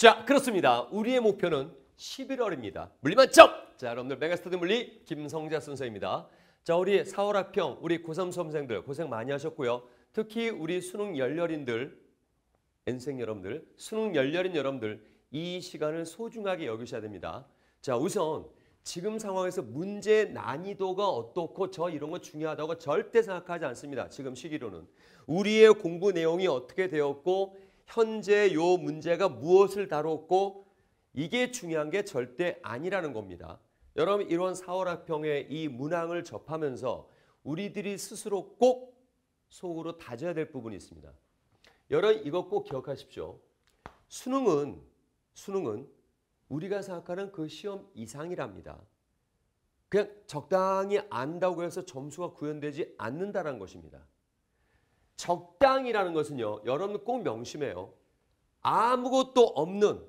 자, 그렇습니다. 우리의 목표는 11월입니다. 물리만점! 자, 여러분들 메가스터디 물리 김성자 선생입니다. 자, 우리 4월 학평, 우리 고3 수험생들 고생 많이 하셨고요. 특히 우리 수능 열렬인들, 엔생 여러분들, 수능 열렬인 여러분들 이 시간을 소중하게 여기셔야 됩니다. 자, 우선 지금 상황에서 문제 난이도가 어떻고 저 이런 거 중요하다고 절대 생각하지 않습니다. 지금 시기로는. 우리의 공부 내용이 어떻게 되었고 현재 요 문제가 무엇을 다뤘고 이게 중요한 게 절대 아니라는 겁니다. 여러분 이런 사월학평의 이 문항을 접하면서 우리들이 스스로 꼭 속으로 다져야 될 부분이 있습니다. 여러분 이거 꼭 기억하십시오. 수능은 수능은 우리가 생각하는 그 시험 이상이랍니다. 그냥 적당히 안다고 해서 점수가 구현되지 않는다는 것입니다. 적당이라는 것은요. 여러분 꼭 명심해요. 아무것도 없는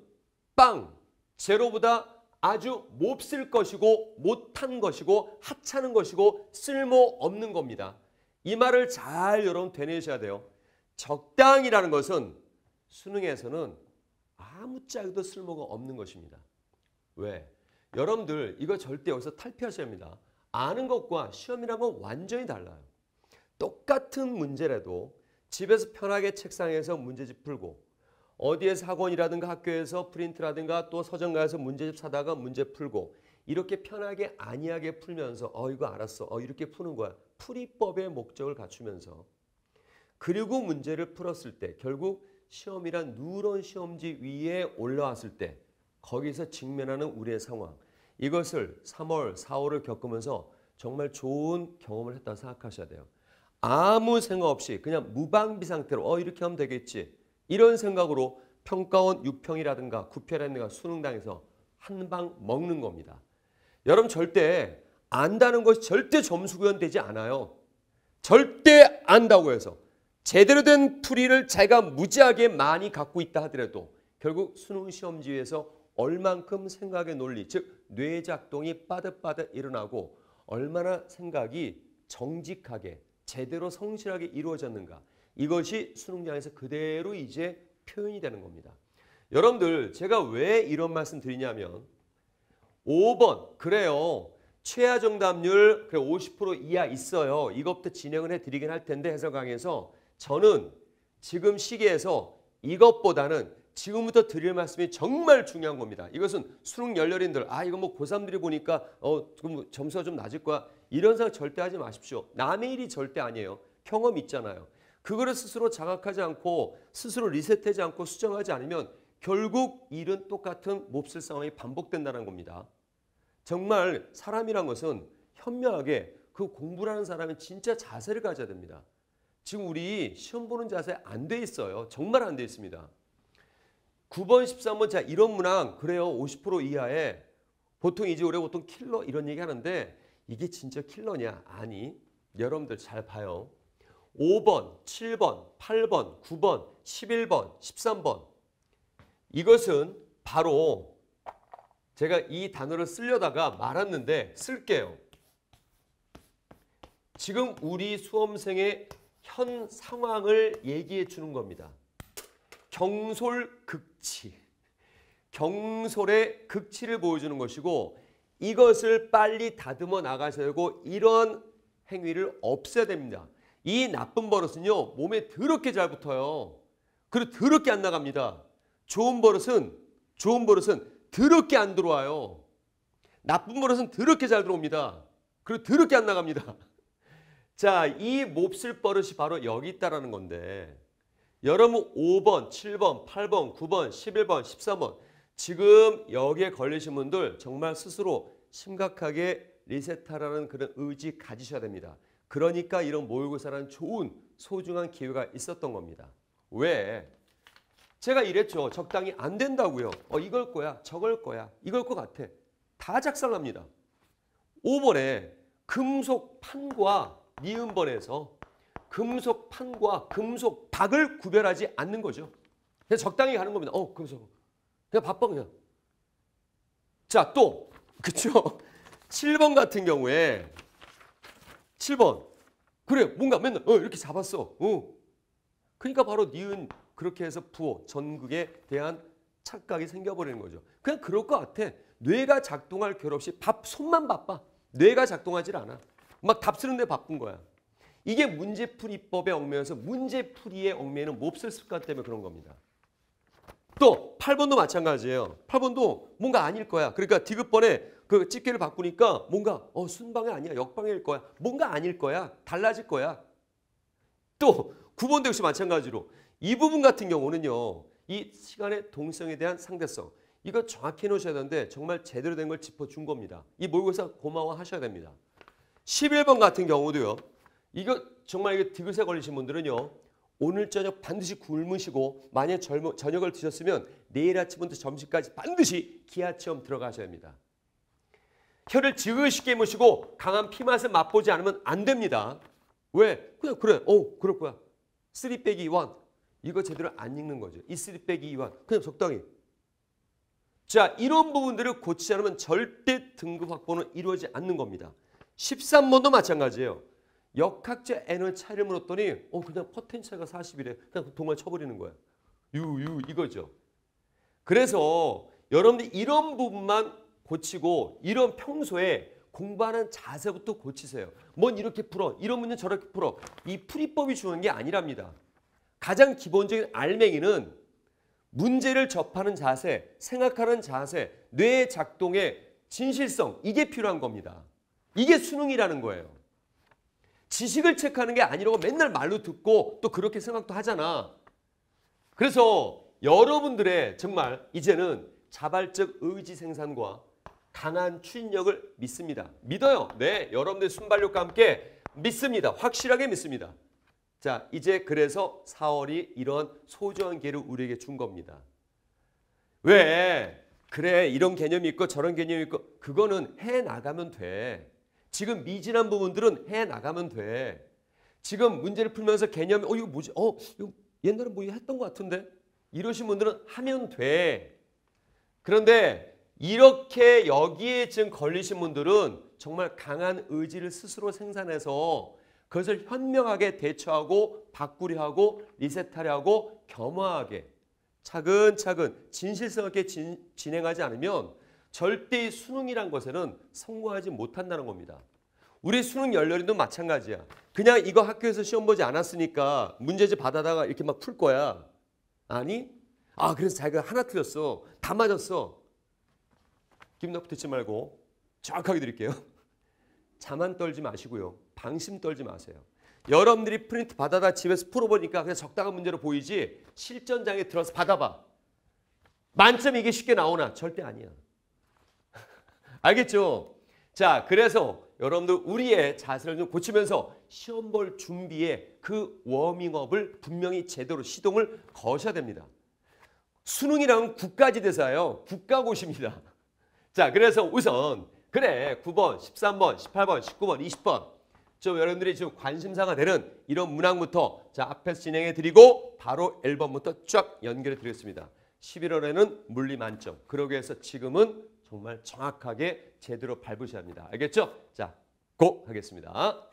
빵, 제로보다 아주 몹쓸 것이고 못한 것이고 하찮은 것이고 쓸모없는 겁니다. 이 말을 잘 여러분 되뇌셔야 돼요. 적당이라는 것은 수능에서는 아무짝에도 쓸모가 없는 것입니다. 왜? 여러분들 이거 절대 여기서 탈피하셔야 합니다. 아는 것과 시험이라는 건 완전히 달라요. 똑같은 문제라도 집에서 편하게 책상에서 문제집 풀고 어디에서 학원이라든가 학교에서 프린트라든가 또 서점 가서 문제집 사다가 문제 풀고 이렇게 편하게 안이하게 풀면서 어 이거 알았어 어 이렇게 푸는 거야 풀이법의 목적을 갖추면서 그리고 문제를 풀었을 때 결국 시험이란 누런 시험지 위에 올라왔을 때 거기서 직면하는 우리의 상황 이것을 3월 4월을 겪으면서 정말 좋은 경험을 했다 고 생각하셔야 돼요. 아무 생각 없이 그냥 무방비 상태로 어 이렇게 하면 되겠지 이런 생각으로 평가원 6평이라든가 9평이라든가 수능당에서 한 방 먹는 겁니다. 여러분 절대 안다는 것이 절대 점수 구현되지 않아요. 절대 안다고 해서 제대로 된 풀이를 자기가 무지하게 많이 갖고 있다 하더라도 결국 수능 시험지에서 얼만큼 생각의 논리 즉 뇌작동이 빠듯빠듯 일어나고 얼마나 생각이 정직하게 제대로 성실하게 이루어졌는가. 이것이 수능장에서 그대로 이제 표현이 되는 겁니다. 여러분들 제가 왜 이런 말씀 드리냐면 5번 그래요. 최하 정답률 그래 50% 이하 있어요. 이것부터 진행을 해드리긴 할 텐데 해설 강에서 저는 지금 시기에서 이것보다는 지금부터 드릴 말씀이 정말 중요한 겁니다. 이것은 수능 열렬인들 아 이거 뭐 고3들이 보니까 어 점수가 좀 낮을 거야 이런 생각 절대 하지 마십시오. 남의 일이 절대 아니에요. 경험 있잖아요. 그거를 스스로 자각하지 않고 스스로 리셋하지 않고 수정하지 않으면 결국 일은 똑같은 몹쓸 상황이 반복된다는 겁니다. 정말 사람이란 것은 현명하게 그 공부라는 사람은 진짜 자세를 가져야 됩니다. 지금 우리 시험 보는 자세 안 돼 있어요. 정말 안 돼 있습니다. 9번, 13번 자 이런 문항 그래요. 50% 이하에 보통 이제 올해 보통 킬러 이런 얘기 하는데 이게 진짜 킬러냐? 아니. 여러분들 잘 봐요. 5번, 7번, 8번, 9번, 11번, 13번. 이것은 바로 제가 이 단어를 쓰려다가 말았는데 쓸게요. 지금 우리 수험생의 현 상황을 얘기해 주는 겁니다. 경솔 극치. 경솔의 극치를 보여주는 것이고 이것을 빨리 다듬어 나가셔야 되고 이런 행위를 없애야 됩니다. 이 나쁜 버릇은요. 몸에 더럽게 잘 붙어요. 그리고 더럽게 안 나갑니다. 좋은 버릇은 좋은 버릇은 더럽게 안 들어와요. 나쁜 버릇은 더럽게 잘 들어옵니다. 그리고 더럽게 안 나갑니다. 자, 이 몹쓸 버릇이 바로 여기 있다라는 건데 여러분 5번, 7번, 8번, 9번, 11번, 13번 지금 여기에 걸리신 분들 정말 스스로 심각하게 리셋하라는 그런 의지 가지셔야 됩니다. 그러니까 이런 모의고사라는 좋은 소중한 기회가 있었던 겁니다. 왜? 제가 이랬죠. 적당히 안 된다고요. 어, 이걸 거야. 저걸 거야. 이걸 것 같아. 다 작살납니다. 5번에 금속판과 니은번에서 금속판과 금속박을 구별하지 않는 거죠. 그냥 적당히 가는 겁니다. 어, 금속. 그냥 바빠 그냥. 자, 또 그쵸? 7번 같은 경우에 7번 그래 뭔가 맨날 어, 이렇게 잡았어. 어. 그러니까 바로 니은 그렇게 해서 부호 전국에 대한 착각이 생겨버리는 거죠. 그냥 그럴 것 같아. 뇌가 작동할 결 없이 밥 손만 바빠. 뇌가 작동하질 않아. 막 답 쓰는데 바쁜 거야. 이게 문제풀이법에 얽매여서 문제풀이에 얽매는 몹쓸 습관 때문에 그런 겁니다. 또 8번도 마찬가지예요. 8번도 뭔가 아닐 거야. 그러니까 디귿번에 그 집게를 바꾸니까 뭔가 어 순방이 아니야. 역방일 거야. 뭔가 아닐 거야. 달라질 거야. 또 9번도 역시 마찬가지로 이 부분 같은 경우는요. 이 시간의 동성에 대한 상대성. 이거 정확히 해놓으셔야 되는데 정말 제대로 된 걸 짚어준 겁니다. 이 모의고사 고마워하셔야 됩니다. 11번 같은 경우도요. 이거 정말 이거 디귿에 걸리신 분들은요. 오늘 저녁 반드시 굶으시고 만약 젊, 저녁을 드셨으면 내일 아침부터 점심까지 반드시 기아체험 들어가셔야 합니다. 혀를 지그시게 모시고 강한 피맛을 맛보지 않으면 안 됩니다. 왜? 그냥 그래. 어, 그럴 거야. 3 빼기 1. 이거 제대로 안 읽는 거죠. 이3 빼기 2 1. 그냥 적당히. 자, 이런 부분들을 고치지 않으면 절대 등급 확보는 이루어지지 않는 겁니다. 13번도 마찬가지예요. 역학자 n을 차를 물었더니 어 그냥 포텐셜가 40이래. 그냥 동을 쳐버리는 거야. 유유 이거죠. 그래서 여러분들 이런 부분만 고치고 이런 평소에 공부하는 자세부터 고치세요. 뭔 이렇게 풀어, 이런 문제 저렇게 풀어. 이 풀이법이 주는 게 아니랍니다. 가장 기본적인 알맹이는 문제를 접하는 자세, 생각하는 자세, 뇌 작동의 진실성 이게 필요한 겁니다. 이게 수능이라는 거예요. 지식을 체크하는 게 아니라고 맨날 말로 듣고 또 그렇게 생각도 하잖아. 그래서 여러분들의 정말 이제는 자발적 의지 생산과 강한 추진력을 믿습니다. 믿어요. 네, 여러분들 순발력과 함께 믿습니다. 확실하게 믿습니다. 자, 이제 그래서 4월이 이런 소중한 기회를 우리에게 준 겁니다. 왜? 그래, 이런 개념이 있고 저런 개념이 있고 그거는 해 나가면 돼. 지금 미진한 부분들은 해 나가면 돼. 지금 문제를 풀면서 개념이 어 이거 뭐지? 어 이거 옛날에 뭐 했던 것 같은데 이러신 분들은 하면 돼. 그런데 이렇게 여기에 지금 걸리신 분들은 정말 강한 의지를 스스로 생산해서 그것을 현명하게 대처하고 바꾸려 하고 리셋하려 하고 겸허하게 차근차근 진실성 있게 진, 행하지 않으면 절대 수능이란 것에는 성공하지 못한다는 겁니다. 우리 수능 열렬이도 마찬가지야. 그냥 이거 학교에서 시험 보지 않았으니까 문제집 받아다가 이렇게 막 풀 거야. 아니? 아 그래서 자기가 하나 틀렸어. 다 맞았어. 김덕 듣지 말고 정확하게 드릴게요. 자만 떨지 마시고요. 방심 떨지 마세요. 여러분들이 프린트 받아다 집에서 풀어보니까 그냥 적당한 문제로 보이지 실전장에 들어서 받아봐. 만점 이게 쉽게 나오나? 절대 아니야. 알겠죠? 자, 그래서 여러분들 우리의 자세를 좀 고치면서 시험 볼 준비에 그 워밍업을 분명히 제대로 시동을 거셔야 됩니다. 수능이랑국가지 대사예요. 국가고시입니다. 자, 그래서 우선 그래 9번, 13번, 18번, 19번, 20번 좀 여러분들이 지금 관심사가 되는 이런 문항부터 자 앞에서 진행해 드리고 바로 1번부터 쫙 연결해 드렸습니다. 11월에는 물리 만점. 그러기 위해서 지금은 정말 정확하게 제대로 밟으셔야 합니다. 알겠죠? 자, 고 하겠습니다.